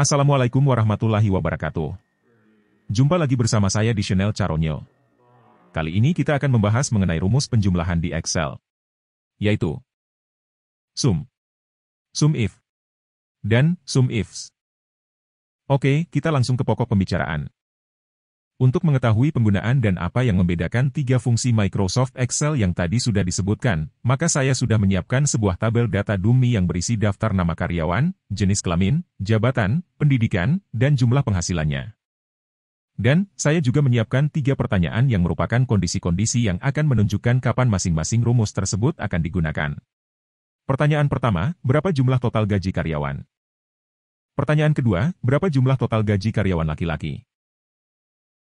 Assalamualaikum warahmatullahi wabarakatuh. Jumpa lagi bersama saya di channel Caronyo. Kali ini kita akan membahas mengenai rumus penjumlahan di Excel. Yaitu sum, sum if, dan sum ifs. Oke, kita langsung ke pokok pembicaraan. Untuk mengetahui penggunaan dan apa yang membedakan tiga fungsi Microsoft Excel yang tadi sudah disebutkan, maka saya sudah menyiapkan sebuah tabel data dummy yang berisi daftar nama karyawan, jenis kelamin, jabatan, pendidikan, dan jumlah penghasilannya. Dan, saya juga menyiapkan tiga pertanyaan yang merupakan kondisi-kondisi yang akan menunjukkan kapan masing-masing rumus tersebut akan digunakan. Pertanyaan pertama, berapa jumlah total gaji karyawan? Pertanyaan kedua, berapa jumlah total gaji karyawan laki-laki?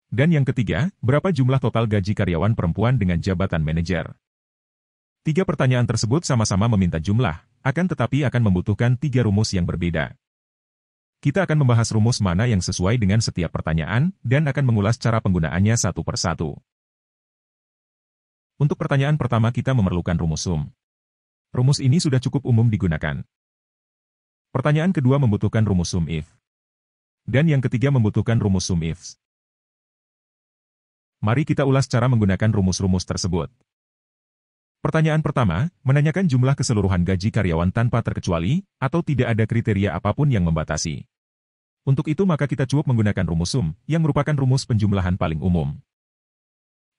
Dan yang ketiga, berapa jumlah total gaji karyawan perempuan dengan jabatan manajer? Tiga pertanyaan tersebut sama-sama meminta jumlah, akan tetapi akan membutuhkan tiga rumus yang berbeda. Kita akan membahas rumus mana yang sesuai dengan setiap pertanyaan, dan akan mengulas cara penggunaannya satu per satu. Untuk pertanyaan pertama kita memerlukan rumus sum. Rumus ini sudah cukup umum digunakan. Pertanyaan kedua membutuhkan rumus sum if. Dan yang ketiga membutuhkan rumus sum ifs. Mari kita ulas cara menggunakan rumus-rumus tersebut. Pertanyaan pertama, menanyakan jumlah keseluruhan gaji karyawan tanpa terkecuali, atau tidak ada kriteria apapun yang membatasi. Untuk itu maka kita cukup menggunakan rumus sum, yang merupakan rumus penjumlahan paling umum.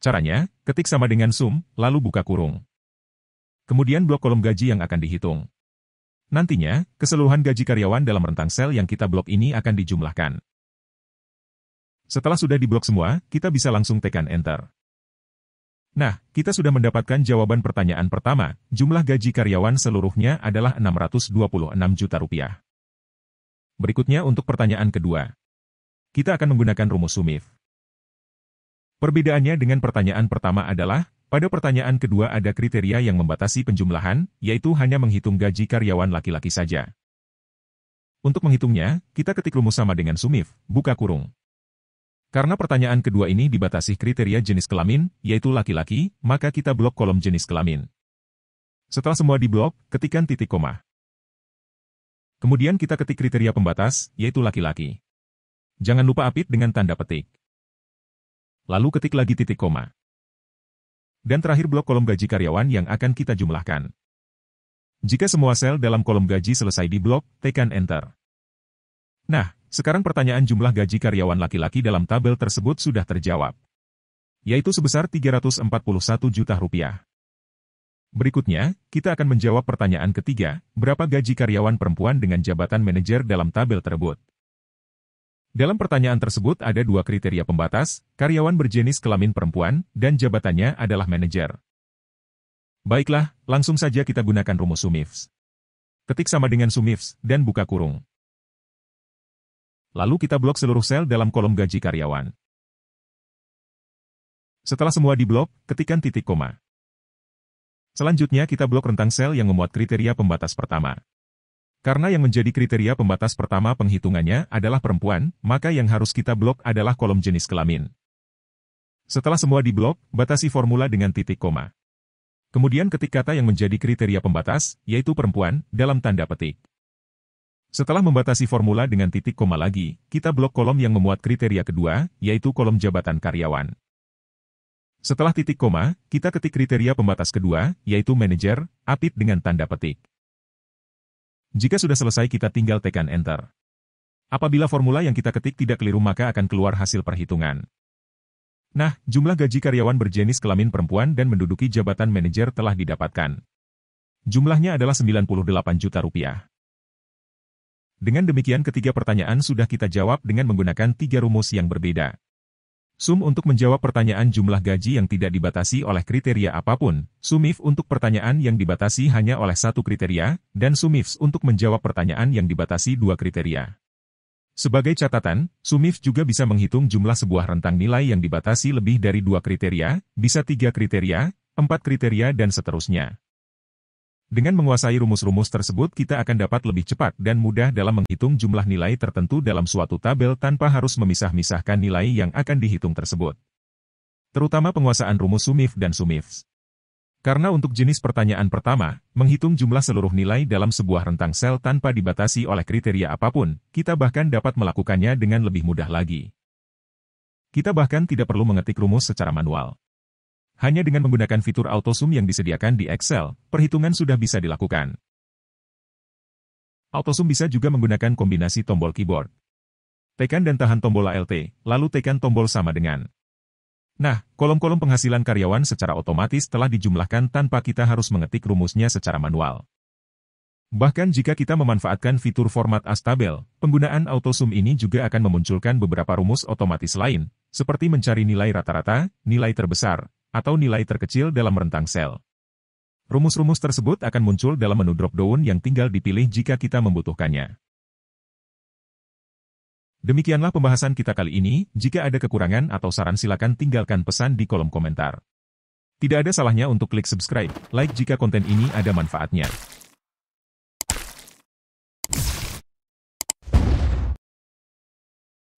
Caranya, ketik sama dengan sum, lalu buka kurung. Kemudian blok kolom gaji yang akan dihitung. Nantinya, keseluruhan gaji karyawan dalam rentang sel yang kita blok ini akan dijumlahkan. Setelah sudah diblok semua, kita bisa langsung tekan Enter. Nah, kita sudah mendapatkan jawaban pertanyaan pertama, jumlah gaji karyawan seluruhnya adalah 626 juta rupiah. Berikutnya untuk pertanyaan kedua. Kita akan menggunakan rumus sumif. Perbedaannya dengan pertanyaan pertama adalah, pada pertanyaan kedua ada kriteria yang membatasi penjumlahan, yaitu hanya menghitung gaji karyawan laki-laki saja. Untuk menghitungnya, kita ketik rumus sama dengan sumif, buka kurung. Karena pertanyaan kedua ini dibatasi kriteria jenis kelamin, yaitu laki-laki, maka kita blok kolom jenis kelamin. Setelah semua diblok, ketikkan titik koma. Kemudian kita ketik kriteria pembatas, yaitu laki-laki. Jangan lupa apit dengan tanda petik. Lalu ketik lagi titik koma. Dan terakhir blok kolom gaji karyawan yang akan kita jumlahkan. Jika semua sel dalam kolom gaji selesai diblok, tekan Enter. Nah, sekarang pertanyaan jumlah gaji karyawan laki-laki dalam tabel tersebut sudah terjawab. Yaitu sebesar 341 juta rupiah. Berikutnya, kita akan menjawab pertanyaan ketiga, berapa gaji karyawan perempuan dengan jabatan manajer dalam tabel tersebut. Dalam pertanyaan tersebut ada dua kriteria pembatas, karyawan berjenis kelamin perempuan, dan jabatannya adalah manajer. Baiklah, langsung saja kita gunakan rumus SUMIFS. Ketik sama dengan SUMIFS, dan buka kurung. Lalu kita blok seluruh sel dalam kolom gaji karyawan. Setelah semua diblok, ketikkan titik koma. Selanjutnya kita blok rentang sel yang memuat kriteria pembatas pertama. Karena yang menjadi kriteria pembatas pertama penghitungannya adalah perempuan, maka yang harus kita blok adalah kolom jenis kelamin. Setelah semua diblok, batasi formula dengan titik koma. Kemudian ketik kata yang menjadi kriteria pembatas, yaitu perempuan, dalam tanda petik. Setelah membatasi formula dengan titik koma lagi, kita blok kolom yang memuat kriteria kedua, yaitu kolom jabatan karyawan. Setelah titik koma, kita ketik kriteria pembatas kedua, yaitu manager, apit dengan tanda petik. Jika sudah selesai kita tinggal tekan Enter. Apabila formula yang kita ketik tidak keliru maka akan keluar hasil perhitungan. Nah, jumlah gaji karyawan berjenis kelamin perempuan dan menduduki jabatan manajer telah didapatkan. Jumlahnya adalah 98 juta rupiah. Dengan demikian ketiga pertanyaan sudah kita jawab dengan menggunakan tiga rumus yang berbeda. SUM untuk menjawab pertanyaan jumlah gaji yang tidak dibatasi oleh kriteria apapun, SUMIF untuk pertanyaan yang dibatasi hanya oleh satu kriteria, dan SUMIFS untuk menjawab pertanyaan yang dibatasi dua kriteria. Sebagai catatan, SUMIF juga bisa menghitung jumlah sebuah rentang nilai yang dibatasi lebih dari dua kriteria, bisa tiga kriteria, empat kriteria dan seterusnya. Dengan menguasai rumus-rumus tersebut kita akan dapat lebih cepat dan mudah dalam menghitung jumlah nilai tertentu dalam suatu tabel tanpa harus memisah-misahkan nilai yang akan dihitung tersebut. Terutama penguasaan rumus sumif dan sumifs. Karena untuk jenis pertanyaan pertama, menghitung jumlah seluruh nilai dalam sebuah rentang sel tanpa dibatasi oleh kriteria apapun, kita bahkan dapat melakukannya dengan lebih mudah lagi. Kita bahkan tidak perlu mengetik rumus secara manual. Hanya dengan menggunakan fitur AutoSum yang disediakan di Excel, perhitungan sudah bisa dilakukan. AutoSum bisa juga menggunakan kombinasi tombol keyboard. Tekan dan tahan tombol ALT, lalu tekan tombol sama dengan. Nah, kolom-kolom penghasilan karyawan secara otomatis telah dijumlahkan tanpa kita harus mengetik rumusnya secara manual. Bahkan jika kita memanfaatkan fitur format as tabel, penggunaan AutoSum ini juga akan memunculkan beberapa rumus otomatis lain, seperti mencari nilai rata-rata, nilai terbesar, atau nilai terkecil dalam rentang sel. Rumus-rumus tersebut akan muncul dalam menu drop-down yang tinggal dipilih jika kita membutuhkannya. Demikianlah pembahasan kita kali ini, jika ada kekurangan atau saran silakan tinggalkan pesan di kolom komentar. Tidak ada salahnya untuk klik subscribe, like jika konten ini ada manfaatnya.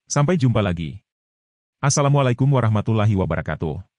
Sampai jumpa lagi. Assalamualaikum warahmatullahi wabarakatuh.